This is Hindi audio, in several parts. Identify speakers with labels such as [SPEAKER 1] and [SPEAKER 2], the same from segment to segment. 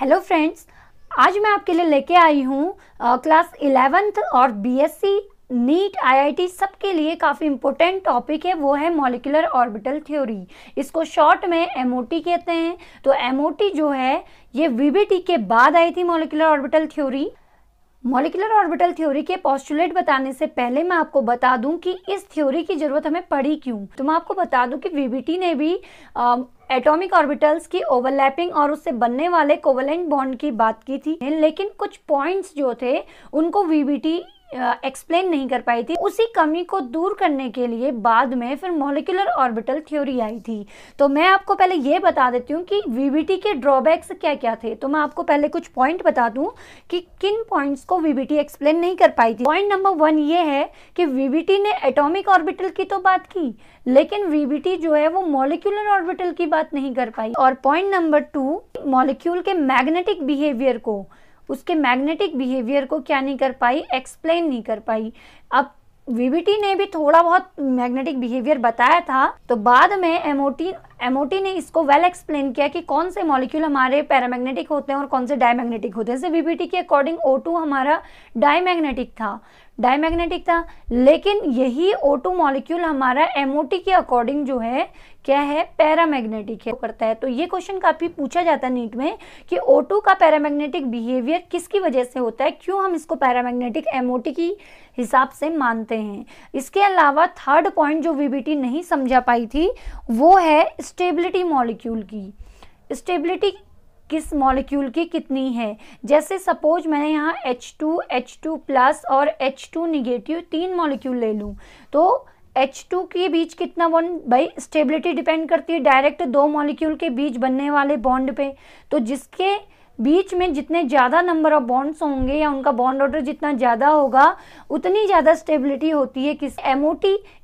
[SPEAKER 1] हेलो फ्रेंड्स आज मैं आपके लिए लेके आई हूँ क्लास इलेवेंथ और बीएससी नीट आईआईटी सबके लिए काफ़ी इम्पोर्टेंट टॉपिक है वो है मॉलिकुलर ऑर्बिटल थ्योरी इसको शॉर्ट में एमओटी कहते हैं तो एमओटी जो है ये वीबीटी के बाद आई थी molecular orbital theory molecular orbital theory के पॉस्टुलेट बताने से पहले मैं आपको बता दूं कि इस थ्योरी की जरूरत हमें पड़ी क्यों तो मैं आपको बता दूं कि वीबीटी ने भी एटॉमिक ऑर्बिटल्स की ओवरलैपिंग और उससे बनने वाले कोवलेंट बॉन्ड की बात की थी लेकिन कुछ पॉइंट्स जो थे उनको वीबीटी एक्सप्लेन नहीं कर पाई थी उसी कमी को दूर करने के लिए बाद में फिर मोलिकुलर ऑर्बिटल थ्योरी आई थी तो मैं आपको पहले ये बता देती हूँ कि वीबीटी के ड्रॉबैक्स क्या क्या थे तो मैं आपको पहले कुछ पॉइंट बता दूँ कि किन पॉइंट्स को वीबीटी एक्सप्लेन नहीं कर पाई थी पॉइंट नंबर वन ये है कि वीबीटी ने एटोमिक ऑर्बिटल की तो बात की लेकिन वीबीटी जो है वो मोलिकुलर ऑर्बिटल की बात नहीं कर पाई और पॉइंट नंबर टू मॉलिक्यूल के मैग्नेटिक बिहेवियर को उसके मैग्नेटिक बिहेवियर को क्या नहीं कर पाई एक्सप्लेन नहीं कर पाई अब वीवीटी ने भी थोड़ा बहुत मैग्नेटिक बिहेवियर बताया था तो बाद में एमओटी एमओटी ने इसको वेल एक्सप्लेन किया कि कौन से मॉलिक्यूल हमारे पैरामैग्नेटिक होते हैं और कौन से डायमैग्नेटिक होते हैं जैसे वीबीटी के अकॉर्डिंग ओ हमारा डायमैग्नेटिक था डायमैग्नेटिक था लेकिन यही O2 मॉलिक्यूल हमारा एमओटी के अकॉर्डिंग जो है क्या है पैरामैग्नेटिक है करता है तो ये क्वेश्चन काफ़ी पूछा जाता है नीट में कि O2 का पैरामैग्नेटिक बिहेवियर किसकी वजह से होता है क्यों हम इसको पैरामैग्नेटिक एमओटी की हिसाब से मानते हैं इसके अलावा थर्ड पॉइंट जो वीबीटी नहीं समझा पाई थी वो है स्टेबिलिटी मॉलिक्यूल की स्टेबिलिटी किस मॉलिक्यूल की कितनी है जैसे सपोज मैंने यहाँ H2, H2 प्लस और H2 नेगेटिव तीन मॉलिक्यूल ले लूँ तो H2 के बीच कितना बॉन्ड भाई स्टेबिलिटी डिपेंड करती है डायरेक्ट दो मॉलिक्यूल के बीच बनने वाले बॉन्ड पे तो जिसके बीच में जितने ज़्यादा नंबर ऑफ बॉन्ड्स होंगे या उनका बॉन्ड ऑर्डर जितना ज़्यादा होगा उतनी ज़्यादा स्टेबिलिटी होती है किस एम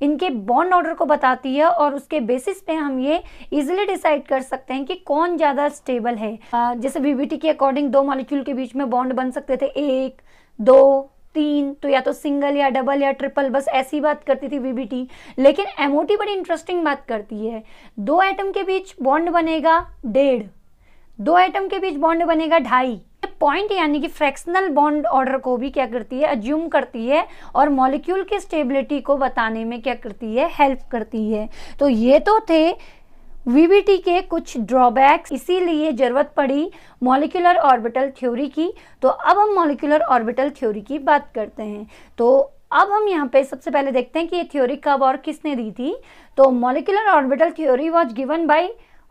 [SPEAKER 1] इनके बॉन्ड ऑर्डर को बताती है और उसके बेसिस पे हम ये इजिली डिसाइड कर सकते हैं कि कौन ज़्यादा स्टेबल है जैसे वीवीटी के अकॉर्डिंग दो मॉलिक्यूल के बीच में बॉन्ड बन सकते थे एक दो तीन तो या तो सिंगल या डबल या ट्रिपल बस ऐसी बात करती थी वीबीटी लेकिन एमओटी बड़ी इंटरेस्टिंग बात करती है दो एटम के बीच बॉन्ड बनेगा डेढ़ दो आइटम के बीच बॉन्ड बनेगा ढाई पॉइंट यानी कि फ्रैक्शनल बॉन्ड ऑर्डर को भी क्या करती है अज्यूम करती है और मॉलिक्यूल की स्टेबिलिटी को बताने में क्या करती है हेल्प करती है तो ये तो थे वीवीटी के कुछ ड्रॉबैक्स इसीलिए ज़रूरत पड़ी मॉलिक्यूलर ऑर्बिटल थ्योरी की तो अब हम मॉलिक्यूलर ऑर्बिटल थ्योरी की बात करते हैं तो अब हम यहाँ पे सबसे पहले देखते हैं कि ये थ्योरी कब और किसने दी थी तो molecular orbital theory was given by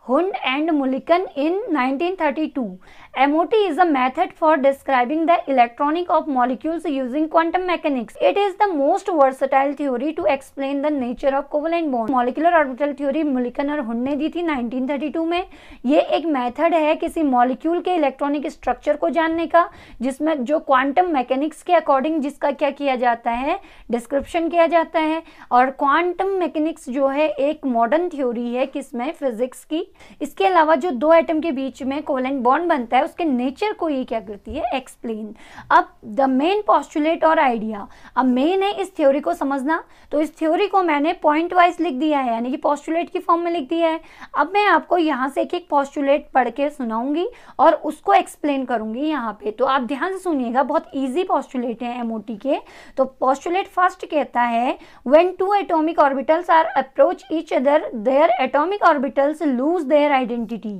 [SPEAKER 1] Hund and Mulliken in 1932 MOT is a method for describing the electronic of molecules using quantum mechanics it is the most versatile theory to explain the nature of covalent bond molecular orbital theory Mulliken और हुन ने दी थी 1932 में ये एक मेथड है किसी मॉलिक्यूल के इलेक्ट्रॉनिक स्ट्रक्चर को जानने का जिसमें जो क्वांटम मैकेनिक्स के अकॉर्डिंग जिसका क्या किया जाता है डिस्क्रिप्शन किया जाता है और क्वांटम मैकेनिक्स जो है एक मॉडर्न थ्योरी है किसमें फिजिक्स की इसके अलावा जो दो आइटम के बीच में कोवलेंट बॉन्ड बनता है है उसके नेचर को ये क्या करती है एक्सप्लेन अब द मेन पॉस्टुलेट और आइडिया अब मेन है इस थ्योरी को समझना तो इस थ्योरी को मैंने पॉइंट वाइज लिख दिया है यानी कि पॉस्टुलेट की फॉर्म में लिख दिया है अब मैं आपको यहाँ से एक एक पॉस्टुलेट पढ़ के सुनाऊंगी और उसको एक्सप्लेन करूंगी यहाँ पे तो आप ध्यान से सुनिएगा बहुत ईजी पॉस्टुलेट है एम के तो पॉस्टुलेट फर्स्ट कहता है when two atomic orbitals are approach each other their atomic orbitals lose their identity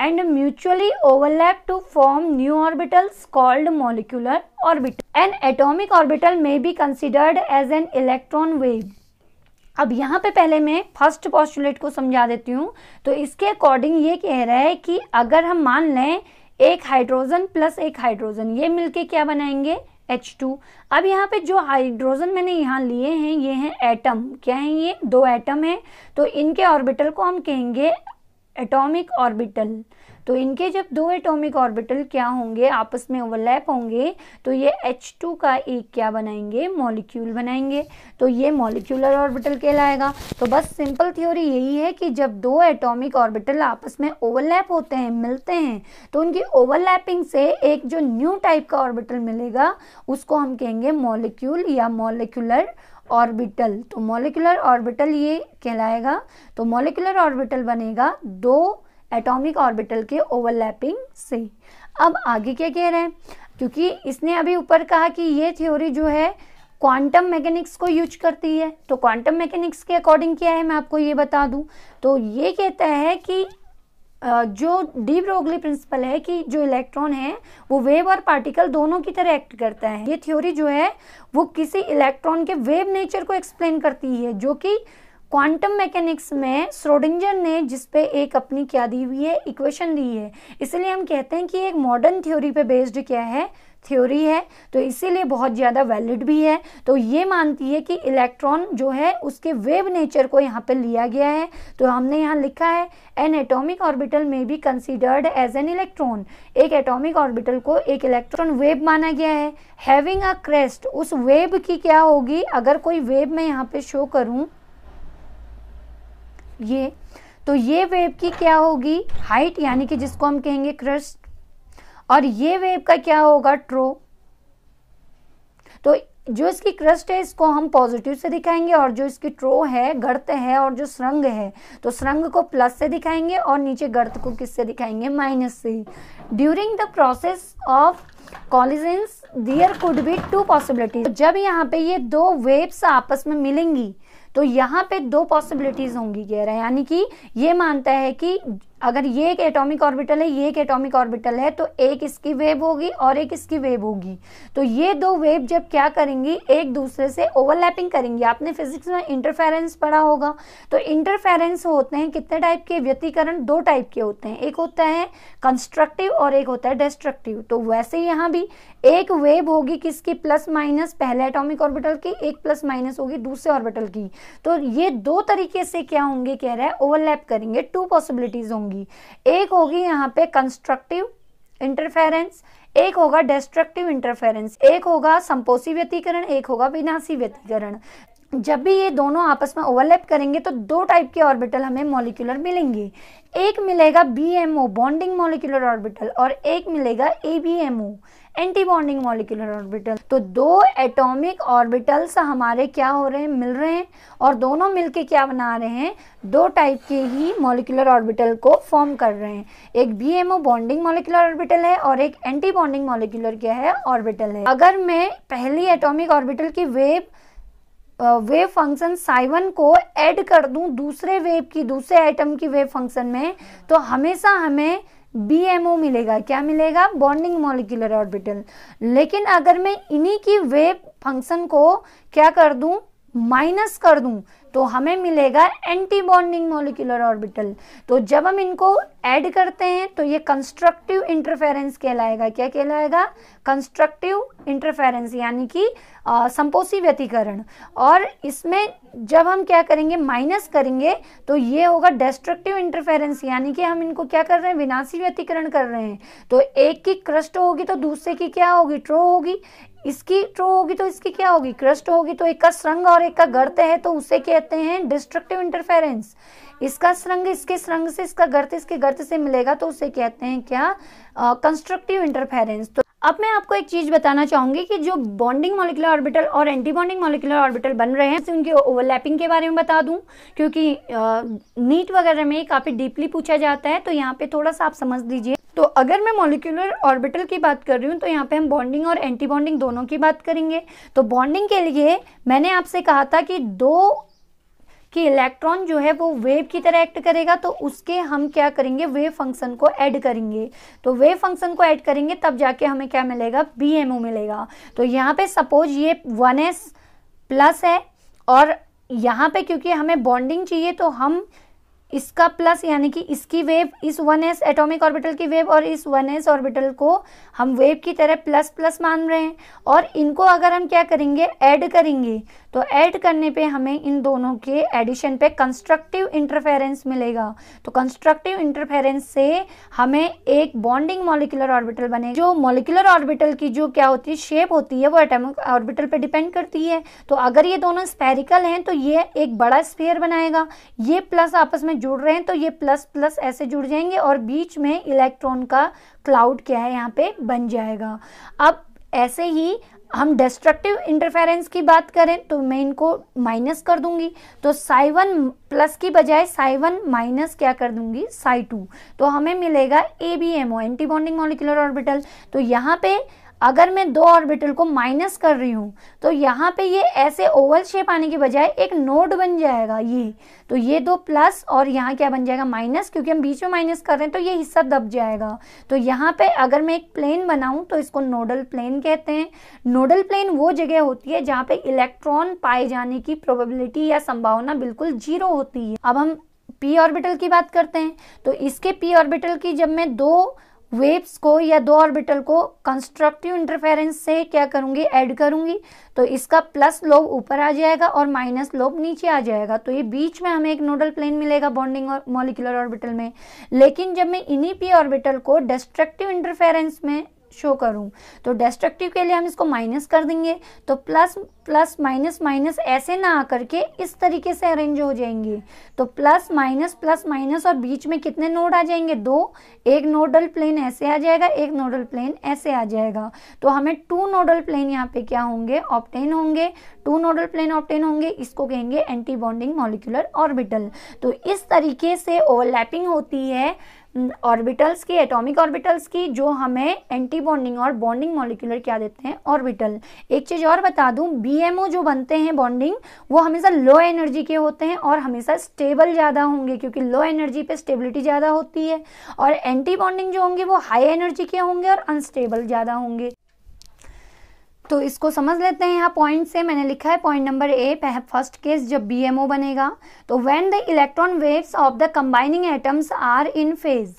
[SPEAKER 1] and mutually overlap to form new orbitals called molecular orbital. An atomic orbital may be considered as an electron wave. अब यहाँ पे पहले मैं फर्स्ट पॉस्टुलेट को समझा देती हूँ तो इसके अकॉर्डिंग ये कह रहा है कि अगर हम मान लें एक हाइड्रोजन प्लस एक हाइड्रोजन ये मिलके क्या बनाएंगे H2 अब यहाँ पे जो हाइड्रोजन मैंने यहाँ लिए हैं ये हैं एटम क्या हैं ये दो एटम हैं तो इनके ऑर्बिटल को हम कहेंगे एटॉमिक ऑर्बिटल तो इनके जब दो एटॉमिक ऑर्बिटल क्या होंगे आपस में ओवरलैप होंगे तो ये H2 का एक क्या बनाएंगे मॉलिक्यूल बनाएंगे तो ये मॉलिक्यूलर ऑर्बिटल कहलाएगा तो बस सिंपल थ्योरी यही है कि जब दो एटॉमिक ऑर्बिटल आपस में ओवरलैप होते हैं मिलते हैं तो उनकी ओवरलैपिंग से एक जो न्यू टाइप का ऑर्बिटल मिलेगा उसको हम कहेंगे मॉलिक्यूल या मॉलिक्यूलर ऑर्बिटल तो मोलिकुलर ऑर्बिटल ये कहलाएगा तो मोलिकुलर ऑर्बिटल बनेगा दो एटॉमिक ऑर्बिटल के ओवरलैपिंग से अब आगे क्या कह रहे हैं क्योंकि इसने अभी ऊपर कहा कि ये थ्योरी जो है क्वांटम मैकेनिक्स को यूज करती है तो क्वांटम मैकेनिक्स के अकॉर्डिंग क्या है मैं आपको ये बता दूं तो ये कहता है कि जो डी ब्रोगली प्रिंसिपल है कि जो इलेक्ट्रॉन है वो वेव और पार्टिकल दोनों की तरह एक्ट करता है ये थ्योरी जो है वो किसी इलेक्ट्रॉन के वेव नेचर को एक्सप्लेन करती है जो कि क्वांटम मैकेनिक्स में स्रोडिंजर ने जिस पे एक अपनी क्या दी हुई है इक्वेशन दी है इसलिए हम कहते हैं कि एक मॉडर्न थ्योरी पे बेस्ड क्या है थ्योरी है तो इसीलिए बहुत ज़्यादा वैलिड भी है तो ये मानती है कि इलेक्ट्रॉन जो है उसके वेव नेचर को यहाँ पर लिया गया है तो हमने यहाँ लिखा है एन एटॉमिक ऑर्बिटल में भी कंसिडर्ड एज एन इलेक्ट्रॉन एक एटॉमिक ऑर्बिटल को एक इलेक्ट्रॉन वेव माना गया है हैविंग अ क्रेस्ट उस वेव की क्या होगी अगर कोई वेव मैं यहाँ पे शो करूँ ये तो ये वेव की क्या होगी हाइट यानी कि जिसको हम कहेंगे क्रस्ट और ये वेव का क्या होगा ट्रो तो जो इसकी क्रस्ट है इसको हम पॉजिटिव से दिखाएंगे और जो इसकी ट्रो है गर्त है और जो सृंग है तो सृंग को प्लस से दिखाएंगे और नीचे गर्त को किससे दिखाएंगे माइनस से during the process of collisions there could be two possibilities जब यहाँ पे ये दो वेव्स आपस में मिलेंगी तो यहाँ पे दो पॉसिबिलिटीज होंगी कह रहा है यानी कि ये मानता है कि अगर ये एक एटॉमिक ऑर्बिटल है ये एक एटॉमिक ऑर्बिटल है तो एक इसकी वेव होगी और एक इसकी वेव होगी तो ये दो वेव जब क्या करेंगी एक दूसरे से ओवरलैपिंग करेंगी आपने फिजिक्स में इंटरफेरेंस पढ़ा होगा तो इंटरफेरेंस होते हैं कितने टाइप के व्यतीकरण दो टाइप के होते हैं एक होता है कंस्ट्रक्टिव और एक होता है डिस्ट्रक्टिव तो वैसे यहाँ भी एक वेब होगी किसकी प्लस माइनस पहले एटॉमिक ऑर्बिटल की एक प्लस माइनस होगी दूसरे ऑर्बिटल की तो ये दो तरीके से क्या होंगे कह रहा है ओवरलैप करेंगे टू पॉसिबिलिटीज होंगी एक होगी यहाँ पे कंस्ट्रक्टिव इंटरफेरेंस एक होगा डेस्ट्रक्टिव इंटरफेरेंस एक होगा संपोषी व्यतीकरण एक होगा विनाशी व्यतीकरण जब भी ये दोनों आपस में ओवरलैप करेंगे तो दो टाइप के ऑर्बिटल हमें मॉलिक्यूलर मिलेंगे एक मिलेगा B M O bonding molecular orbital और एक मिलेगा A B M O anti bonding molecular orbital तो दो एटॉमिक ऑर्बिटल्स हमारे क्या हो रहे हैं मिल रहे हैं और दोनों मिलके क्या बना रहे हैं दो टाइप के ही मॉलिकुलर ऑर्बिटल को फॉर्म कर रहे हैं एक B M O bonding molecular orbital है और एक एंटी बॉन्डिंग मॉलिकुलर क्या है ऑर्बिटल है अगर मैं पहली एटॉमिक ऑर्बिटल की वेव वेव फंक्शन साइवन को ऐड कर दूं दूसरे वेव की दूसरे आइटम की वेव फंक्शन में तो हमेशा हमें बीएमओ मिलेगा क्या मिलेगा बॉन्डिंग मॉलिकुलर ऑर्बिटल लेकिन अगर मैं इन्हीं की वेव फंक्शन को क्या कर दूं माइनस कर दूं तो हमें मिलेगा एंटी बॉन्डिंग मॉलिकुलर ऑर्बिटल तो जब हम इनको ऐड करते हैं तो ये कंस्ट्रक्टिव इंटरफेरेंस कहलाएगा क्या कहलाएगा कंस्ट्रक्टिव इंटरफेरेंस यानी कि संपोषी व्यतीकरण और इसमें जब हम क्या करेंगे माइनस करेंगे तो ये होगा डेस्ट्रक्टिव इंटरफेरेंस यानी कि हम इनको क्या कर रहे हैं विनाशी व्यतीकरण कर रहे हैं तो एक की क्रस्ट होगी तो दूसरे की क्या होगी ट्रो होगी इसकी ट्रो होगी तो इसकी क्या होगी क्रस्ट होगी तो एक का श्रृंग और एक का गर्त है तो उसे कहते हैं डिस्ट्रक्टिव इंटरफेरेंस इसका श्रंग इसके श्रंग से इसका गर्त इसके गर्त से मिलेगा तो उसे कहते हैं क्या कंस्ट्रक्टिव इंटरफेरेंस तो अब मैं आपको एक चीज बताना चाहूंगी कि जो बॉन्डिंग मॉलिकुलर ऑर्बिटल और एंटी बॉन्डिंग मॉलिकुलर ऑर्बिटल बन रहे हैं उनके ओवरलैपिंग के बारे में बता दूं क्योंकि नीट वगैरह में काफी डीपली पूछा जाता है तो यहाँ पे थोड़ा सा आप समझ लीजिए तो अगर मैं मोलिकुलर ऑर्बिटल की बात कर रही हूँ तो यहाँ पे हम बॉन्डिंग और एंटी बॉन्डिंग दोनों की बात करेंगे तो बॉन्डिंग के लिए मैंने आपसे कहा था कि दो कि इलेक्ट्रॉन जो है वो वेव की तरह एक्ट करेगा तो उसके हम क्या करेंगे वेव फंक्शन को ऐड करेंगे तो वेव फंक्शन को ऐड करेंगे तब जाके हमें क्या मिलेगा बी मिलेगा तो यहाँ पे सपोज ये वन एस प्लस है और यहाँ पे क्योंकि हमें बॉन्डिंग चाहिए तो हम इसका प्लस यानी कि इसकी वेव इस वन एस एटोमिक ऑर्बिटल की वेव और इस वन एस ऑर्बिटल को हम वेव की तरह प्लस प्लस मान रहे हैं और इनको अगर हम क्या करेंगे ऐड करेंगे तो ऐड करने पे हमें इन दोनों के एडिशन पे कंस्ट्रक्टिव इंटरफेरेंस मिलेगा तो कंस्ट्रक्टिव इंटरफेरेंस से हमें एक बॉन्डिंग मॉलिकुलर ऑर्बिटल बने जो मॉलिकुलर ऑर्बिटल की जो क्या होती है शेप होती है वो एटॉमिक ऑर्बिटल पे डिपेंड करती है तो अगर ये दोनों स्पेरिकल हैं तो ये एक बड़ा स्पेयर बनाएगा ये प्लस आपस में जुड़ रहे हैं तो ये प्लस प्लस ऐसे जुड़ जाएंगे और बीच में इलेक्ट्रॉन का क्लाउड क्या है यहाँ पे बन जाएगा अब ऐसे ही हम डेस्ट्रक्टिव इंटरफेरेंस की बात करें तो मैं इनको माइनस कर दूंगी तो साई वन प्लस की बजाय साई वन माइनस क्या कर दूंगी साई टू तो हमें मिलेगा A B M O anti bonding molecular orbital तो यहाँ पे अगर मैं दो ऑर्बिटल को माइनस कर रही हूँ तो यहाँ पे ये ऐसे ओवल शेप आने के बजाय एक नोड बन जाएगा ये तो ये दो प्लस और यहाँ क्या बन जाएगा माइनस क्योंकि हम बीच में माइनस कर रहे हैं तो ये हिस्सा दब जाएगा तो यहाँ पे अगर मैं एक प्लेन बनाऊँ तो इसको नोडल प्लेन कहते हैं नोडल प्लेन वो जगह होती है जहाँ पे इलेक्ट्रॉन पाए जाने की प्रोबेबिलिटी या संभावना बिल्कुल जीरो होती है अब हम पी ऑर्बिटल की बात करते हैं तो इसके पी ऑर्बिटल की जब मैं दो वेव्स को या दो ऑर्बिटल को कंस्ट्रक्टिव इंटरफेरेंस से क्या करूंगी ऐड करूंगी तो इसका प्लस लोब ऊपर आ जाएगा और माइनस लोब नीचे आ जाएगा तो ये बीच में हमें एक नोडल प्लेन मिलेगा बॉन्डिंग और मॉलिकुलर ऑर्बिटल में लेकिन जब मैं इन्हीं पी ऑर्बिटल को डिस्ट्रक्टिव इंटरफेरेंस में शो करूं तो डेस्ट्रक्टिव के लिए हम इसको माइनस कर देंगे तो प्लस प्लस माइनस माइनस ऐसे ना आकर के इस तरीके से अरेंज हो जाएंगे तो प्लस माइनस प्लस माइनस और बीच में कितने नोड आ जाएंगे दो एक नोडल प्लेन ऐसे आ जाएगा एक नोडल प्लेन ऐसे आ जाएगा तो हमें टू नोडल प्लेन यहाँ पे क्या होंगे ऑप्टेन होंगे टू नोडल प्लेन ऑप्टेन होंगे इसको कहेंगे एंटी बॉन्डिंग मॉलिक्यूलर ऑर्बिटल तो इस तरीके से ओवरलैपिंग होती है ऑर्बिटल्स की एटॉमिक ऑर्बिटल्स की जो हमें एंटी बॉन्डिंग और बॉन्डिंग मॉलिकुलर क्या देते हैं ऑर्बिटल एक चीज़ और बता दूं बीएमओ जो बनते हैं बॉन्डिंग वो हमेशा लो एनर्जी के होते हैं और हमेशा स्टेबल ज़्यादा होंगे क्योंकि लो एनर्जी पे स्टेबिलिटी ज़्यादा होती है और एंटी बॉन्डिंग जो होंगे वो हाई एनर्जी के होंगे और अनस्टेबल ज़्यादा होंगे तो इसको समझ लेते हैं यहाँ पॉइंट से मैंने लिखा है point number A first case जब बी एम ओ बनेगा तो when the electron waves of the combining atoms are in phase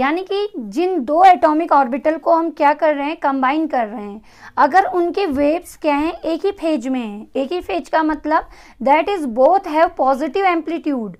[SPEAKER 1] यानी कि जिन दो एटॉमिक ऑर्बिटल को हम क्या कर रहे हैं कंबाइन कर रहे हैं अगर उनके वेव्स क्या हैं एक ही फेज में हैं एक ही फेज का मतलब that is both have positive amplitude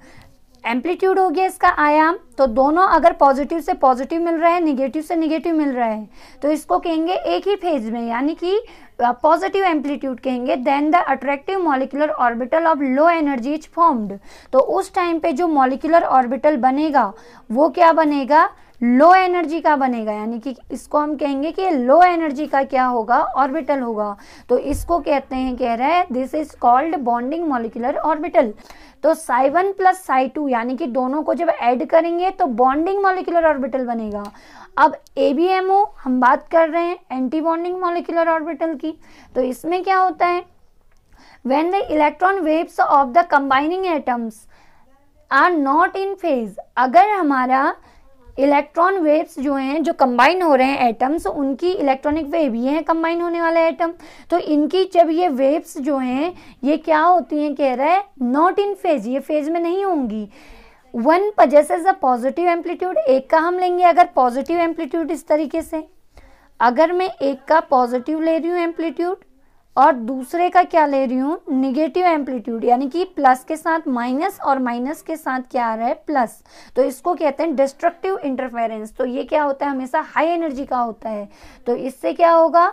[SPEAKER 1] amplitude हो गया इसका आयाम तो दोनों अगर पॉजिटिव से पॉजिटिव मिल रहा है निगेटिव से निगेटिव मिल रहा है तो इसको कहेंगे एक ही फेज में यानी कि पॉजिटिव एम्पलीट्यूड कहेंगे then the attractive molecular orbital of low energy is formed तो उस टाइम पे जो मॉलिकुलर ऑर्बिटल बनेगा वो क्या बनेगा लो एनर्जी का बनेगा यानी कि इसको हम कहेंगे कि लो एनर्जी का क्या होगा ऑर्बिटल होगा तो इसको कहते हैं कह रहा है this is called bonding molecular orbital तो psi one plus psi two यानी कि दोनों को जब ऐड करेंगे तो बॉन्डिंग मॉलिकुलर ऑर्बिटल बनेगा अब ए बी एम ओ हम बात कर रहे हैं एंटी बॉन्डिंग मॉलिकुलर ऑर्बिटल की तो इसमें क्या होता है when the electron waves of the combining atoms are not in phase अगर हमारा इलेक्ट्रॉन वेव्स जो हैं जो कंबाइन हो रहे हैं एटम्स उनकी इलेक्ट्रॉनिक वेव ये हैं कंबाइन होने वाले एटम तो इनकी जब ये वेव्स जो हैं ये क्या होती हैं कह रहा है नॉट इन फेज ये फेज में नहीं होंगी one possesses a positive amplitude एक का हम लेंगे अगर पॉजिटिव एम्पलीट्यूड इस तरीके से अगर मैं एक का पॉजिटिव ले रही हूँ एम्पलीट्यूड और दूसरे का क्या ले रही हूँ निगेटिव एम्पलीट्यूड यानी कि प्लस के साथ माइनस और माइनस के साथ क्या आ रहा है प्लस तो इसको कहते हैं डिस्ट्रक्टिव इंटरफेरेंस तो ये क्या होता है हमेशा हाई एनर्जी का होता है तो इससे क्या होगा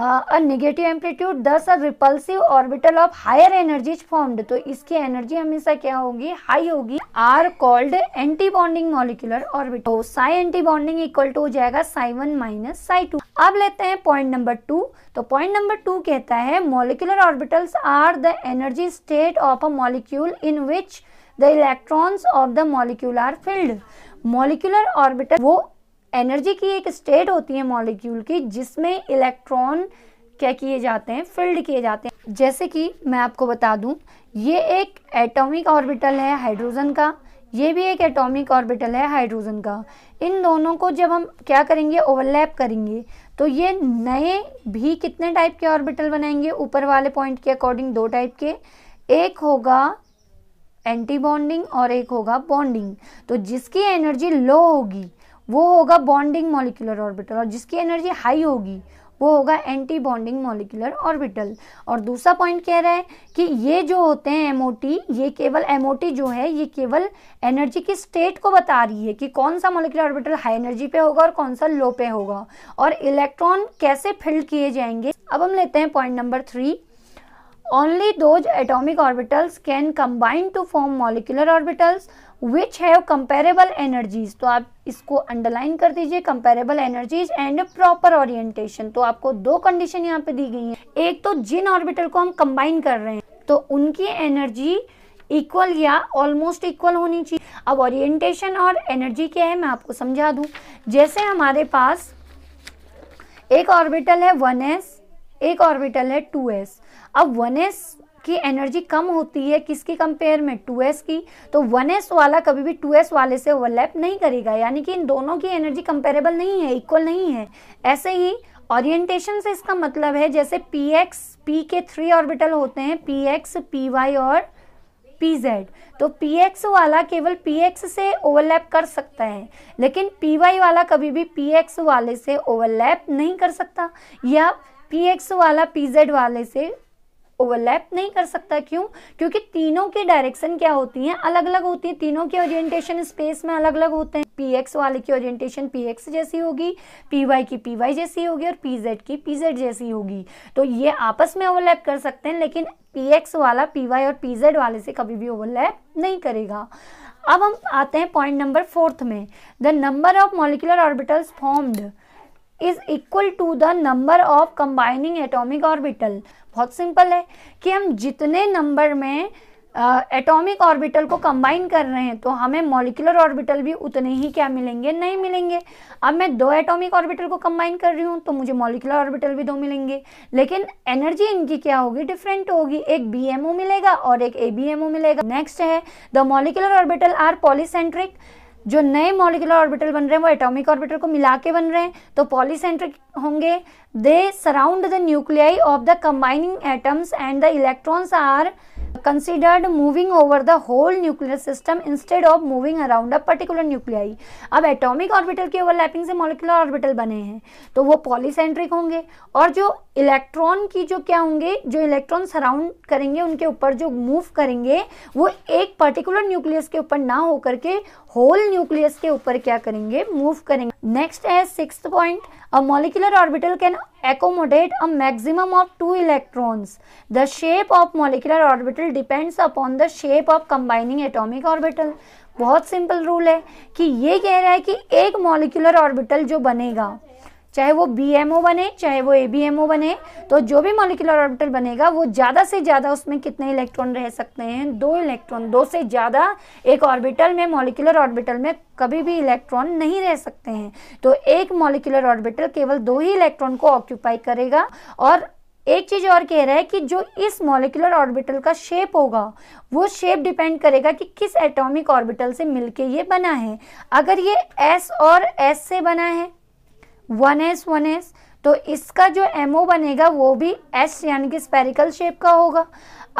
[SPEAKER 1] अ negative amplitude thus a repulsive orbital of higher energies formed तो इसकी एनर्जी हमेशा क्या होगी हाई होगी are called anti bonding molecular orbit तो psi anti bonding equal to हो जाएगा psi one minus psi two अब लेते हैं पॉइंट नंबर टू तो पॉइंट नंबर टू कहता है molecular orbitals are the energy state of a molecule in which the electrons of the molecule are filled molecular orbital वो एनर्जी की एक स्टेट होती है मॉलिक्यूल की जिसमें इलेक्ट्रॉन क्या किए जाते हैं फिल्ड किए जाते हैं जैसे कि मैं आपको बता दूं ये एक एटॉमिक ऑर्बिटल है हाइड्रोजन का ये भी एक एटॉमिक ऑर्बिटल है हाइड्रोजन का इन दोनों को जब हम क्या करेंगे ओवरलैप करेंगे तो ये नए भी कितने टाइप के ऑर्बिटल बनाएंगे ऊपर वाले पॉइंट के अकॉर्डिंग दो टाइप के एक होगा एंटी बॉन्डिंग और एक होगा बॉन्डिंग तो जिसकी एनर्जी लो होगी वो होगा बॉन्डिंग मॉलिकुलर ऑर्बिटल और जिसकी एनर्जी हाई होगी वो होगा एंटी बॉन्डिंग मॉलिकुलर ऑर्बिटल और दूसरा पॉइंट कह रहा है कि ये जो होते हैं एम ये केवल एम जो है ये केवल एनर्जी की स्टेट को बता रही है कि कौन सा मॉलिकुलर ऑर्बिटल हाई एनर्जी पे होगा और कौन सा लो पे होगा और इलेक्ट्रॉन कैसे फिल्ड किए जाएंगे अब हम लेते हैं point number three only those atomic orbitals can combine to form molecular orbitals which have comparable energies तो आप इसको अंडरलाइन कर दीजिए comparable energies and proper orientation तो आपको दो कंडीशन यहाँ पे दी गई है एक तो जिन ऑर्बिटल को हम कंबाइन कर रहे हैं तो उनकी एनर्जी इक्वल या ऑलमोस्ट इक्वल होनी चाहिए अब ओरिएंटेशन और एनर्जी क्या है मैं आपको समझा दूं जैसे हमारे पास एक ऑर्बिटल है 1s एक ऑर्बिटल है 2s अब 1s की एनर्जी कम होती है किसकी कंपेयर में 2s की तो 1s वाला कभी भी 2s वाले से ओवरलैप नहीं करेगा यानी कि इन दोनों की एनर्जी कंपेरेबल नहीं है इक्वल नहीं है ऐसे ही ऑरिएंटेशन से इसका मतलब है जैसे पी एक्स पी के थ्री ऑर्बिटल होते हैं पी एक्स पी वाई और पी जेड तो पी एक्स वाला केवल पी एक्स से ओवरलैप कर सकता है लेकिन पी वाई वाला कभी भी पी एक्स वाले से ओवरलैप नहीं कर सकता या पी एक्स वाला पी जेड वाले से ओवरलैप नहीं कर सकता क्यों क्योंकि तीनों की डायरेक्शन क्या होती है अलग अलग होती है तीनों की ओरिएंटेशन स्पेस में अलग अलग होते हैं पी एक्स वाले की ओरिएंटेशन पी एक्स जैसी होगी पी वाई की पी वाई जैसी होगी और पी जेड की पी जेड जैसी होगी तो ये आपस में ओवरलैप कर सकते हैं लेकिन पी एक्स वाला पी वाई और पी जेड वाले से कभी भी ओवरलैप नहीं करेगा अब हम आते हैं पॉइंट नंबर फोर्थ में the number of molecular orbitals formed is equal to the number of combining atomic orbital बहुत सिंपल है कि हम जितने नंबर में एटॉमिक ऑर्बिटल को कंबाइन कर रहे हैं तो हमें मॉलिकुलर ऑर्बिटल भी उतने ही क्या मिलेंगे नहीं मिलेंगे अब मैं दो एटॉमिक ऑर्बिटल को कंबाइन कर रही हूँ तो मुझे मॉलिकुलर ऑर्बिटल भी दो मिलेंगे लेकिन एनर्जी इनकी क्या होगी डिफरेंट होगी एक बी मिलेगा और एक ए मिलेगा नेक्स्ट है the molecular orbital are polycentric जो नए मॉलिकुलर ऑर्बिटल बन रहे हैं वो एटॉमिक ऑर्बिटल को मिला के बन रहे हैं तो पॉलीसेंट्रिक होंगे they surround the nuclei of the combining atoms and the electrons are considered moving over the whole nuclear system instead of moving around a particular nuclei अब एटॉमिक ऑर्बिटल की ओवरलैपिंग से मॉलिकुलर ऑर्बिटल बने हैं तो वो पॉलीसेंट्रिक होंगे और जो इलेक्ट्रॉन की जो क्या होंगे जो इलेक्ट्रॉन सराउंड करेंगे उनके ऊपर जो मूव करेंगे वो एक पर्टिकुलर न्यूक्लियस के ऊपर ना होकर के होल न्यूक्लियस के ऊपर क्या करेंगे मूव करेंगे नेक्स्ट है six point a molecular orbital can accommodate a maximum of two electrons the shape of molecular orbital depends upon the shape of combining atomic orbital बहुत सिंपल रूल है कि ये कह रहा है कि एक मोलिकुलर ऑर्बिटल जो बनेगा चाहे वो ओ बने चाहे वो ओ बने तो जो भी मोलिकुलर ऑर्बिटल बनेगा वो ज़्यादा से ज़्यादा उसमें कितने इलेक्ट्रॉन रह सकते हैं दो इलेक्ट्रॉन दो से ज़्यादा एक ऑर्बिटल में मोलिकुलर ऑर्बिटल में कभी भी इलेक्ट्रॉन नहीं रह सकते हैं तो एक मोलिकुलर ऑर्बिटल केवल दो ही इलेक्ट्रॉन को ऑक्यूपाई करेगा और एक चीज और कह रहा है कि जो इस मॉलिकुलर ऑर्बिटल का शेप होगा वो शेप डिपेंड करेगा कि किस एटॉमिक ऑर्बिटल से मिलके ये बना है अगर ये एस और एस से बना है वन एस वन एस तो इसका जो एम ओ बनेगा वो भी एस यानी कि स्पेरिकल शेप का होगा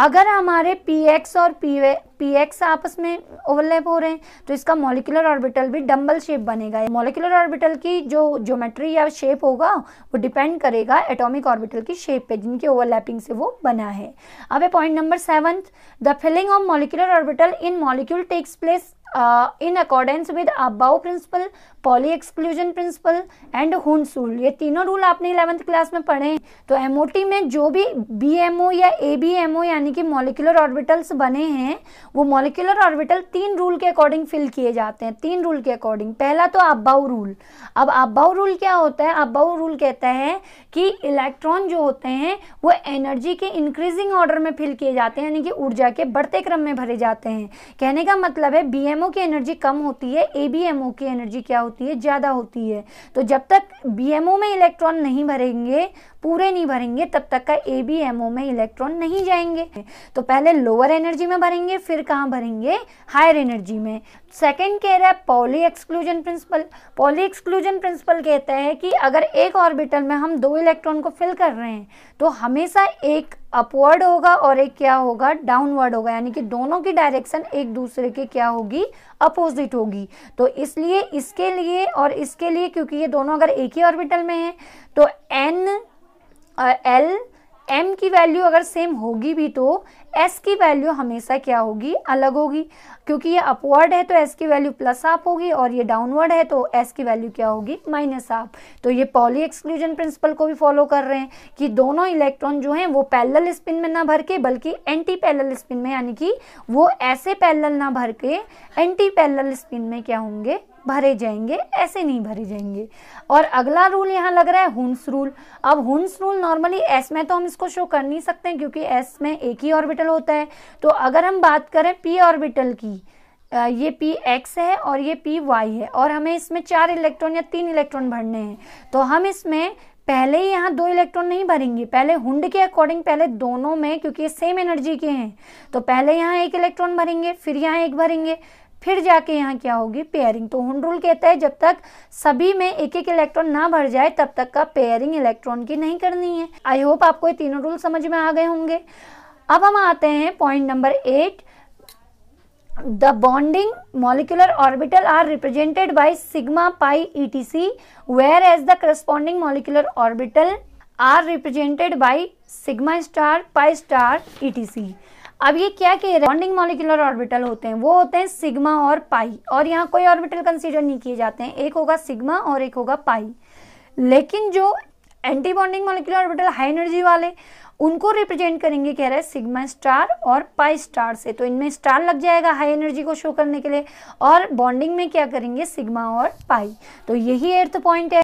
[SPEAKER 1] अगर हमारे पी एक्स और पी पी एक्स आपस में ओवरलैप हो रहे हैं तो इसका मोलिकुलर ऑर्बिटल भी डम्बल शेप बनेगा मोलिकुलर ऑर्बिटल की जो ज्योमेट्री या शेप होगा वो डिपेंड करेगा एटॉमिक ऑर्बिटल की शेप पे जिनके ओवरलैपिंग से वो बना है अब point number seventh the filling of molecular orbital in molecule takes place in accordance with Aufbau principle Pauli exclusion principle and and Hund's rule ये तीनों रूल आपने इलेवंथ क्लास में पढ़े हैं तो एम में जो भी बी या एबीएमओ यानी कि मॉलिकुलर ऑर्बिटल्स बने हैं वो मॉलिकुलर ऑर्बिटल तीन रूल के अकॉर्डिंग फिल किए जाते हैं तीन रूल के अकॉर्डिंग पहला तो अबाउ रूल अब अबाउ रूल क्या होता है अबाउ रूल कहता है कि इलेक्ट्रॉन जो होते हैं वो एनर्जी के इंक्रीजिंग ऑर्डर में फिल किए जाते हैं यानी कि ऊर्जा के बढ़ते क्रम में भरे जाते हैं कहने का मतलब है बी एमओ की एनर्जी कम होती है एबीएमओ की एनर्जी क्या होती है ज़्यादा होती है तो जब तक बीएमओ में इलेक्ट्रॉन नहीं भरेंगे पूरे नहीं भरेंगे तब तक का ए बी एम ओ में इलेक्ट्रॉन नहीं जाएंगे तो पहले लोअर एनर्जी में भरेंगे फिर कहाँ भरेंगे हायर एनर्जी में सेकेंड कह रहा है Pauli exclusion principle Pauli exclusion principle कहता है कि अगर एक ऑर्बिटल में हम दो इलेक्ट्रॉन को फिल कर रहे हैं तो हमेशा एक अपवर्ड होगा और एक क्या होगा डाउनवर्ड होगा यानी कि दोनों की डायरेक्शन एक दूसरे के क्या होगी अपोजिट होगी तो इसलिए इसके लिए और इसके लिए क्योंकि ये दोनों अगर एक ही ऑर्बिटल में हैं तो एन एल एम की वैल्यू अगर सेम होगी भी तो एस की वैल्यू हमेशा क्या होगी अलग होगी क्योंकि ये अपवर्ड है तो एस की वैल्यू प्लस आप होगी और ये डाउनवर्ड है तो एस की वैल्यू क्या होगी माइनस आप तो ये पॉली एक्सक्लूजन प्रिंसिपल को भी फॉलो कर रहे हैं कि दोनों इलेक्ट्रॉन जो हैं वो पैलल स्पिन में ना भर के बल्कि एंटी पैलल स्पिन में यानी कि वो ऐसे पैलल ना भर के एंटी पैलल स्पिन में क्या होंगे भरे जाएंगे ऐसे नहीं भरे जाएंगे और अगला रूल यहाँ लग रहा है हुंस रूल अब हुंस रूल नॉर्मली एस में तो हम इसको शो कर नहीं सकते क्योंकि एस में एक ही ऑर्बिटल होता है तो अगर हम बात करें पी ऑर्बिटल की ये पी एक्स है और ये पी वाई है और हमें इसमें चार इलेक्ट्रॉन या तीन इलेक्ट्रॉन भरने हैं तो हम इसमें पहले ही यहाँ दो इलेक्ट्रॉन नहीं भरेंगे पहले हुंड के अकॉर्डिंग पहले दोनों में क्योंकि ये सेम एनर्जी के हैं तो पहले यहाँ एक इलेक्ट्रॉन भरेंगे फिर यहाँ एक भरेंगे फिर जाके यहाँ क्या होगी पेयरिंग तो हुन रूल कहता है जब तक सभी में एक एक इलेक्ट्रॉन ना भर जाए तब तक का पेयरिंग इलेक्ट्रॉन की नहीं करनी है आई होप आपको ये तीनों रूल समझ में आ गए होंगे अब हम आते हैं point number eight the bonding molecular orbital are represented by sigma pi E T C whereas the corresponding molecular orbital are represented by sigma star pi star E T C अब ये क्या कह रहे बॉन्डिंग मॉलिकुलर ऑर्बिटल होते हैं वो होते हैं सिग्मा और पाई और यहाँ कोई ऑर्बिटल कंसीडर नहीं किए जाते हैं एक होगा सिग्मा और एक होगा पाई लेकिन जो anti bonding molecular orbital high energy वाले उनको रिप्रेजेंट करेंगे कह रहे हैं सिग्मा स्टार और पाई स्टार से तो इनमें स्टार लग जाएगा हाई एनर्जी को शो करने के लिए और बॉन्डिंग में क्या करेंगे सिग्मा और पाई तो यही एर्थ पॉइंट है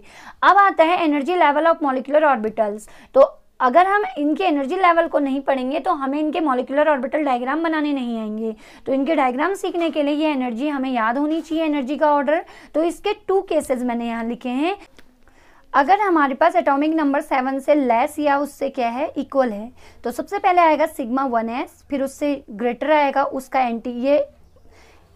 [SPEAKER 1] अब आता है energy level of molecular orbitals तो अगर हम इनके एनर्जी लेवल को नहीं पढ़ेंगे तो हमें इनके मॉलिकुलर ऑर्बिटल डायग्राम बनाने नहीं आएंगे तो इनके डायग्राम सीखने के लिए ये एनर्जी हमें याद होनी चाहिए एनर्जी का ऑर्डर तो इसके टू केसेस मैंने यहाँ लिखे हैं अगर हमारे पास एटॉमिक नंबर सेवन से लेस या उससे क्या है इक्वल है तो सबसे पहले आएगा सिग्मा वन एस फिर उससे ग्रेटर आएगा उसका एंटी ये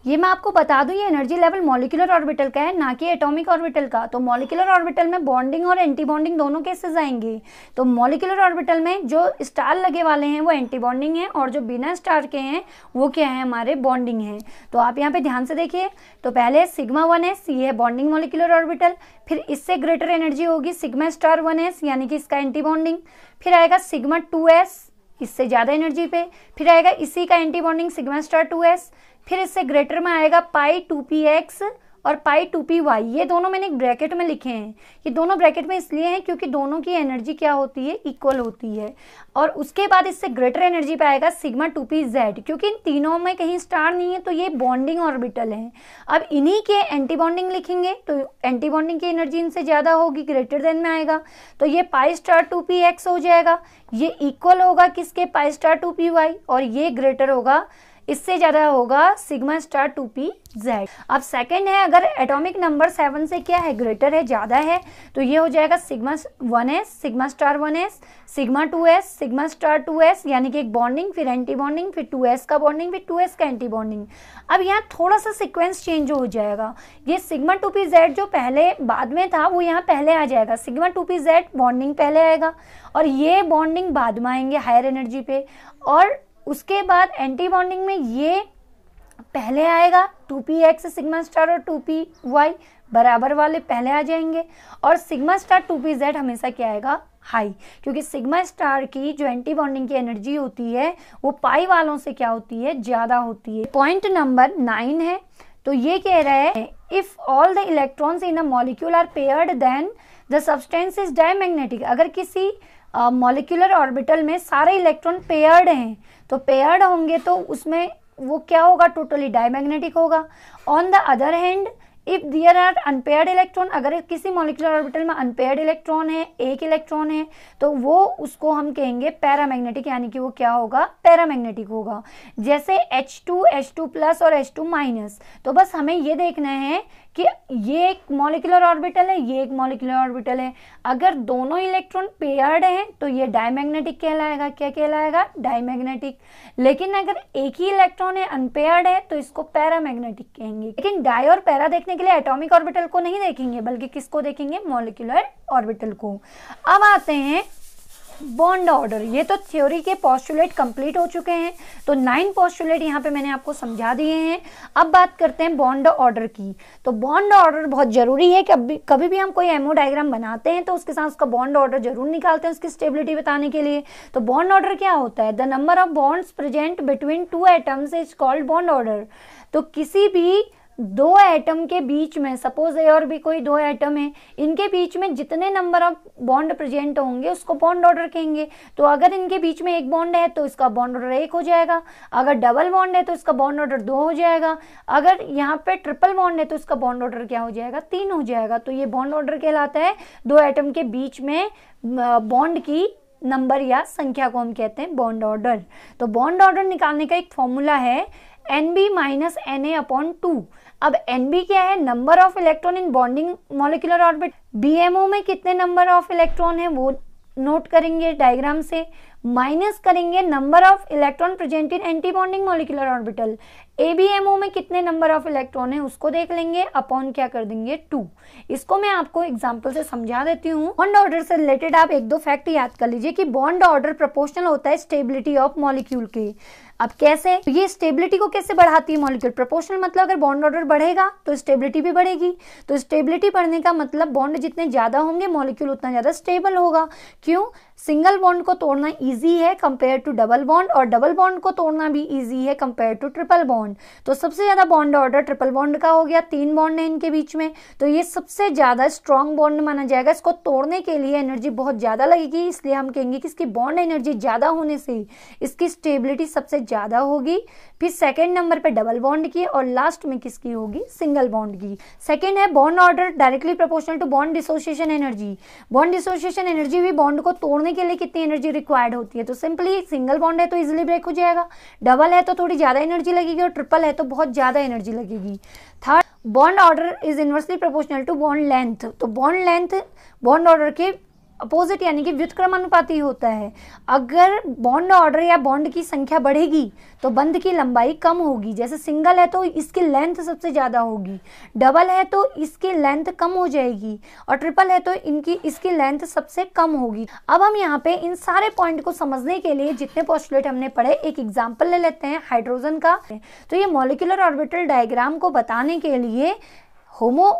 [SPEAKER 1] ये मैं आपको बता दूं ये एनर्जी लेवल मॉलिकुलर ऑर्बिटल का है ना कि एटॉमिक ऑर्बिटल का तो मॉलिकुलर ऑर्बिटल में बॉन्डिंग और एंटी बॉन्डिंग दोनों केसेस आएंगे तो मॉलिकुलर ऑर्बिटल में जो स्टार लगे वाले हैं वो एंटी बॉन्डिंग है और जो बिना स्टार के हैं वो क्या है हमारे बॉन्डिंग है तो आप यहाँ पे ध्यान से देखिए तो पहले सिग्मा वन एस ये है बॉन्डिंग मॉलिकुलर ऑर्बिटल फिर इससे ग्रेटर एनर्जी होगी सिग्मा स्टार वन एस यानी कि इसका एंटी बॉन्डिंग फिर आएगा सिग्मा टू एस इससे ज़्यादा एनर्जी पे फिर आएगा इसी का anti bonding sigma star two S फिर इससे ग्रेटर में आएगा पाई टू पी एक्स और पाई टू पी वाई ये दोनों मैंने एक ब्रैकेट में लिखे हैं ये दोनों ब्रैकेट में इसलिए हैं क्योंकि दोनों की एनर्जी क्या होती है इक्वल होती है और उसके बाद इससे ग्रेटर एनर्जी पे आएगा सिग्मा टू पी जेड क्योंकि इन तीनों में कहीं स्टार नहीं है तो ये बॉन्डिंग ऑर्बिटल हैं अब इन्हीं के एंटी बॉन्डिंग लिखेंगे तो एंटी बॉन्डिंग की एनर्जी इनसे ज़्यादा होगी ग्रेटर देन में आएगा तो ये pi star two P X हो जाएगा ये इक्वल होगा किसके pi star two P Y और ये ग्रेटर होगा इससे ज़्यादा होगा sigma star two P Z अब सेकेंड है अगर एटॉमिक नंबर सेवन से क्या है ग्रेटर है ज़्यादा है तो ये हो जाएगा sigma one S sigma star one S sigma two S sigma star two S यानी कि एक बॉन्डिंग फिर एंटी बॉन्डिंग फिर टू एस का बॉन्डिंग फिर टू एस का एंटी बॉन्डिंग अब यहाँ थोड़ा सा सिक्वेंस चेंज हो जाएगा ये सिग्मा टू पी जेड जो पहले बाद में था वो यहाँ पहले आ जाएगा sigma two P Z bonding पहले आएगा और ये बॉन्डिंग बाद में आएंगे हायर एनर्जी पे और उसके बाद एंटी बॉन्डिंग में ये पहले आएगा two P X sigma star और टू पी वाई बराबर वाले पहले आ जाएंगे और sigma star two P Z हमेशा क्या आएगा हाई क्योंकि सिग्मा स्टार की जो एंटी बॉन्डिंग की एनर्जी होती है वो पाई वालों से क्या होती है ज़्यादा होती है पॉइंट नंबर नाइन है तो ये कह रहा है if all the electrons in a molecule are paired then the substance is diamagnetic अगर किसी मॉलिक्यूलर uh, ऑर्बिटल में सारे इलेक्ट्रॉन पेयर्ड हैं तो पेयर्ड होंगे तो उसमें वो क्या होगा टोटली डायमैग्नेटिक होगा on the other hand if there are unpaired electron अगर किसी मॉलिकुलर ऑर्बिटल में अनपेयर्ड इलेक्ट्रॉन है एक इलेक्ट्रॉन है तो वो उसको हम कहेंगे पैरामैग्नेटिक यानी कि वो क्या होगा पैरामैग्नेटिक होगा जैसे H2 H2 प्लस और H2 माइनस तो बस हमें ये देखना है कि ये एक मॉलिकुलर ऑर्बिटल है ये एक मॉलिकुलर ऑर्बिटल है अगर दोनों इलेक्ट्रॉन पेयर्ड हैं तो ये डायमैग्नेटिक कहलाएगा क्या कहलाएगा डायमैग्नेटिक लेकिन अगर एक ही इलेक्ट्रॉन है अनपेयर्ड है तो इसको पैरामैग्नेटिक कहेंगे लेकिन डाई और पैरा देखने के लिए एटोमिक ऑर्बिटल को नहीं देखेंगे बल्कि किसको देखेंगे मॉलिकुलर ऑर्बिटल को अब आते हैं बॉन्ड ऑर्डर ये तो थ्योरी के पॉस्टुलेट कंप्लीट हो चुके हैं तो नाइन पॉस्टुलेट यहाँ पे मैंने आपको समझा दिए हैं अब बात करते हैं बॉन्ड ऑर्डर की तो बॉन्ड ऑर्डर बहुत ज़रूरी है कि कभी कभी भी हम कोई एमओ डायग्राम बनाते हैं तो उसके साथ उसका बॉन्ड ऑर्डर जरूर निकालते हैं उसकी स्टेबिलिटी बताने के लिए तो बॉन्ड ऑर्डर क्या होता है the number of bonds present between two atoms is called bond order तो किसी भी दो एटम के बीच में सपोज ए और भी कोई दो एटम है इनके बीच में जितने नंबर ऑफ बॉन्ड प्रेजेंट होंगे उसको बॉन्ड ऑर्डर कहेंगे तो अगर इनके बीच में एक बॉन्ड है तो इसका बॉन्ड ऑर्डर एक हो जाएगा अगर डबल बॉन्ड है तो इसका बॉन्ड ऑर्डर दो हो जाएगा अगर यहाँ पे ट्रिपल बॉन्ड है तो इसका बॉन्ड ऑर्डर क्या हो जाएगा तीन हो जाएगा तो ये बॉन्ड ऑर्डर कहलाता है दो एटम के बीच में बॉन्ड की नंबर या संख्या को हम कहते हैं बॉन्ड ऑर्डर तो बॉन्ड ऑर्डर निकालने का एक फॉर्मूला है N B minus N A upon two अब एन बी क्या है number of electron in bonding molecular orbit B M O में कितने नंबर ऑफ इलेक्ट्रॉन है वो नोट करेंगे डायग्राम से माइनस करेंगे number of electron present in anti bonding molecular orbital ABMO में कितने नंबर ऑफ इलेक्ट्रॉन है उसको देख लेंगे अपॉन क्या कर देंगे टू इसको मैं आपको एग्जाम्पल से समझा देती हूँ बॉन्ड ऑर्डर से रिलेटेड आप एक दो फैक्ट याद कर लीजिए कि बॉन्ड ऑर्डर प्रपोर्शनल होता है स्टेबिलिटी ऑफ मॉलिक्यूल के अब कैसे तो ये स्टेबिलिटी को कैसे बढ़ाती है मॉलिक्यूल प्रोपोर्शनल मतलब अगर बॉन्ड ऑर्डर बढ़ेगा तो स्टेबिलिटी भी बढ़ेगी तो स्टेबिलिटी बढ़ने का मतलब बॉन्ड जितने ज़्यादा होंगे मॉलिक्यूल उतना ज़्यादा स्टेबल होगा क्यों सिंगल बॉन्ड को तोड़ना इजी है कंपेयर टू डबल बॉन्ड और डबल बॉन्ड को तोड़ना भी इजी है कंपेयर टू ट्रिपल बॉन्ड तो सबसे ज़्यादा बॉन्ड ऑर्डर ट्रिपल बॉन्ड का हो गया तीन बॉन्ड है इनके बीच में तो ये सबसे ज़्यादा स्ट्रॉन्ग बॉन्ड माना जाएगा इसको तोड़ने के लिए एनर्जी बहुत ज़्यादा लगेगी इसलिए हम कहेंगे कि इसकी बॉन्ड एनर्जी ज़्यादा होने से इसकी स्टेबिलिटी सबसे ज़्यादा होगी फिर सेकेंड नंबर पर डबल बॉन्ड की और लास्ट में किसकी होगी सिंगल बॉन्ड की सेकेंड है bond order directly proportional to bond dissociation energy bond dissociation energy भी बॉन्ड को तोड़ने के लिए कितनी एनर्जी रिक्वायर्ड होती है तो सिंपली सिंगल बॉन्ड है तो इजिली ब्रेक हो जाएगा डबल है तो थोड़ी ज़्यादा एनर्जी लगेगी और ट्रिपल है तो बहुत ज़्यादा एनर्जी लगेगी third bond order is inversely proportional to bond length तो बॉन्ड लेंथ बॉन्ड ऑर्डर के अपोजिट यानी कि व्युतक्रमानुपाती होता है अगर बॉन्ड ऑर्डर या बॉन्ड की संख्या बढ़ेगी तो बंद की लंबाई कम होगी जैसे सिंगल है तो इसकी लेंथ सबसे ज़्यादा होगी डबल है तो इसकी लेंथ कम हो जाएगी और ट्रिपल है तो इनकी इसकी लेंथ सबसे कम होगी अब हम यहाँ पे इन सारे पॉइंट को समझने के लिए जितने पॉस्टुलेट हमने पढ़े एक एग्जाम्पल ले लेते हैं हाइड्रोजन का तो ये मॉलिकुलर ऑर्बिटल डायग्राम को बताने के लिए homo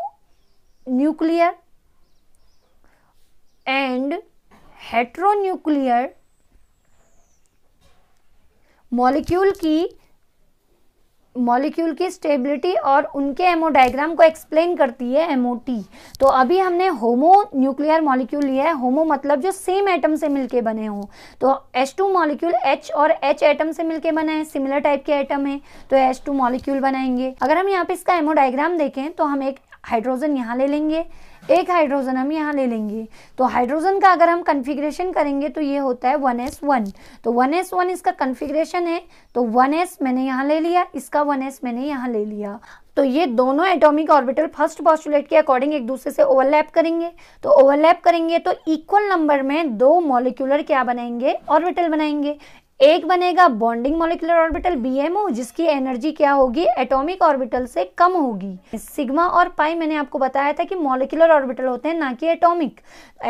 [SPEAKER 1] nuclear and heteronuclear molecule की मॉलिक्यूल की स्टेबिलिटी और उनके एमओ डायग्राम को एक्सप्लेन करती है एमओटी तो अभी हमने होमो न्यूक्लियर मॉलिक्यूल लिया है होमो मतलब जो सेम एटम से मिलके बने हो तो एच टू मॉलिक्यूल एच और एच एटम से मिलके बना है सिमिलर टाइप के एटम है तो एच टू मॉलिक्यूल बनाएंगे अगर हम यहाँ पे इसका एमओ डायग्राम देखें तो हम एक हाइड्रोजन यहाँ ले लेंगे एक हाइड्रोजन हम यहाँ ले लेंगे तो हाइड्रोजन का अगर हम कन्फिग्रेशन करेंगे तो ये होता है वन एस वन तो वन एस वन इसका कन्फिग्रेशन है तो वन एस मैंने यहाँ ले लिया इसका वन एस मैंने यहाँ ले लिया तो ये दोनों एटॉमिक ऑर्बिटल फर्स्ट पॉस्टुलेट के अकॉर्डिंग एक दूसरे से ओवरलैप करेंगे तो ओवरलैप करेंगे तो इक्वल नंबर में दो मॉलिक्यूलर क्या बनाएंगे ऑर्बिटल बनाएंगे एक बनेगा बॉन्डिंग मोलिकुलर ऑर्बिटल बीएमओ जिसकी एनर्जी क्या होगी एटॉमिक ऑर्बिटल से कम होगी सिग्मा और पाई मैंने आपको बताया था कि मोलिकुलर ऑर्बिटल होते हैं ना कि एटॉमिक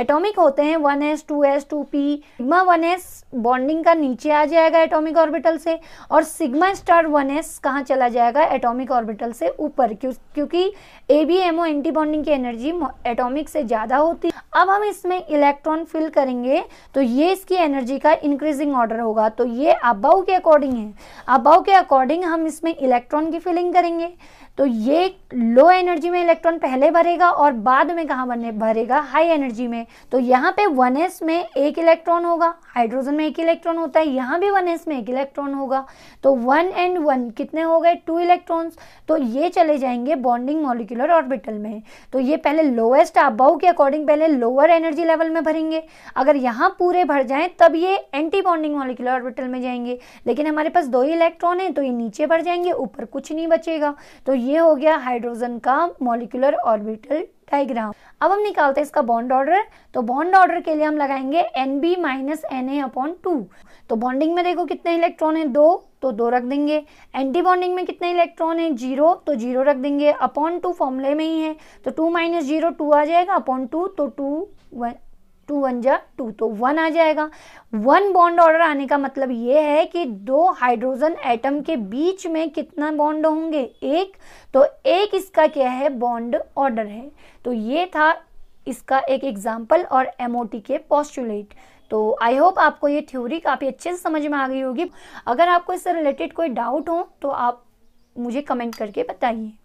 [SPEAKER 1] एटॉमिक होते हैं one S two S two P sigma one S bonding का नीचे आ जाएगा एटोमिक ऑर्बिटल से और सिग्मा स्टार वन एस कहाँ चला जाएगा एटोमिक ऑर्बिटल से ऊपर क्यों, क्योंकि एबीएमओ एंटी बॉन्डिंग की एनर्जी एटॉमिक से ज़्यादा होती है अब हम इसमें इलेक्ट्रॉन फिल करेंगे तो ये इसकी एनर्जी का इंक्रीजिंग ऑर्डर होगा तो ये अबाउ के अकॉर्डिंग है अबाउ के अकॉर्डिंग हम इसमें इलेक्ट्रॉन की फिलिंग करेंगे तो ये लो एनर्जी में इलेक्ट्रॉन पहले भरेगा और बाद में कहाँ बनने भरेगा हाई एनर्जी में तो यहाँ पे 1s में एक इलेक्ट्रॉन होगा हाइड्रोजन में एक इलेक्ट्रॉन होता है यहाँ भी 1s में एक इलेक्ट्रॉन होगा तो वन एंड वन कितने हो गए टू इलेक्ट्रॉन्स तो ये चले जाएंगे बॉन्डिंग मॉलिकुलर ऑर्बिटल में तो ये पहले लोएस्ट अबाउ के अकॉर्डिंग पहले लोअर एनर्जी लेवल में भरेंगे अगर यहाँ पूरे भर जाए तब ये एंटी बॉन्डिंग मॉलिकुलर ऑर्बिटल में जाएंगे लेकिन हमारे पास दो ही इलेक्ट्रॉन है तो ये नीचे भर जाएंगे ऊपर कुछ नहीं बचेगा तो ये हो गया हाइड्रोजन का मोलिकुलर ऑर्बिटल डायग्राम अब हम निकालते हैं इसका बॉन्ड ऑर्डर तो बॉन्ड ऑर्डर के लिए हम लगाएंगे N B minus N A upon two तो बॉन्डिंग में देखो कितने इलेक्ट्रॉन है दो तो दो रख देंगे एंटी बॉन्डिंग में कितने इलेक्ट्रॉन है जीरो तो जीरो रख देंगे अपॉन टू फॉर्मूले में ही है तो टू माइनस जीरो टू आ जाएगा अपॉन टू तो टू वन टू वन जा टू तो वन आ जाएगा वन बॉन्ड ऑर्डर आने का मतलब ये है कि दो हाइड्रोजन एटम के बीच में कितना बॉन्ड होंगे एक तो एक इसका क्या है बॉन्ड ऑर्डर है तो ये था इसका एक एग्जाम्पल और एम के पॉस्टुलेट तो आई होप आपको ये थ्योरी काफ़ी अच्छे से समझ में आ गई होगी अगर आपको इससे रिलेटेड कोई डाउट हो तो आप मुझे कमेंट करके बताइए